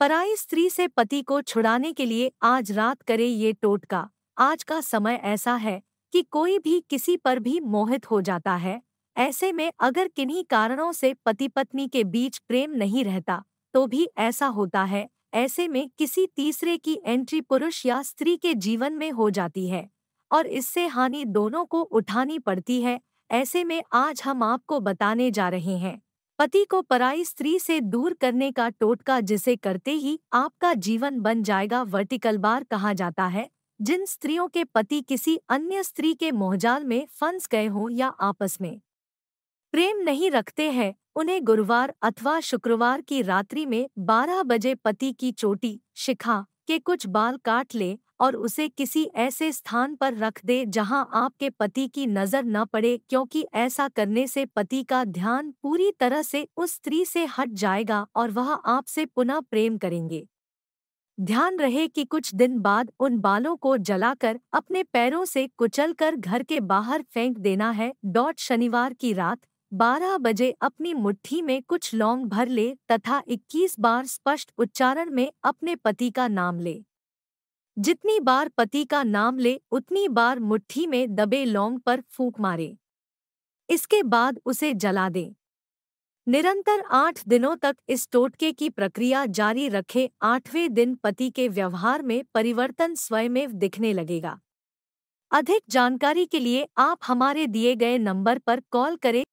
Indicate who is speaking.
Speaker 1: पराई स्त्री से पति को छुड़ाने के लिए आज रात करे ये टोटका आज का समय ऐसा है कि कोई भी किसी पर भी मोहित हो जाता है ऐसे में अगर किन्हीं कारणों से पति पत्नी के बीच प्रेम नहीं रहता तो भी ऐसा होता है ऐसे में किसी तीसरे की एंट्री पुरुष या स्त्री के जीवन में हो जाती है और इससे हानि दोनों को उठानी पड़ती है ऐसे में आज हम आपको बताने जा रहे हैं पति को पराई स्त्री से दूर करने का टोटका जिसे करते ही आपका जीवन बन जाएगा वर्टिकल बार कहा जाता है जिन स्त्रियों के पति किसी अन्य स्त्री के मोहजाल में फंस गए हों या आपस में प्रेम नहीं रखते हैं उन्हें गुरुवार अथवा शुक्रवार की रात्रि में 12 बजे पति की चोटी शिखा के कुछ बाल काट ले और उसे किसी ऐसे स्थान पर रख दे जहां आपके पति की नज़र न पड़े क्योंकि ऐसा करने से पति का ध्यान पूरी तरह से उस स्त्री से हट जाएगा और वह आपसे पुनः प्रेम करेंगे ध्यान रहे कि कुछ दिन बाद उन बालों को जलाकर अपने पैरों से कुचलकर घर के बाहर फेंक देना है डॉट शनिवार की रात 12 बजे अपनी मुट्ठी में कुछ लौंग भर ले तथा 21 बार स्पष्ट उच्चारण में अपने पति का नाम ले जितनी बार पति का नाम ले उतनी बार मुट्ठी में दबे लौंग पर फूक मारे इसके बाद उसे जला दें निरंतर आठ दिनों तक इस टोटके की प्रक्रिया जारी रखें आठवें दिन पति के व्यवहार में परिवर्तन स्वयं दिखने लगेगा अधिक जानकारी के लिए आप हमारे दिए गए नंबर पर कॉल करें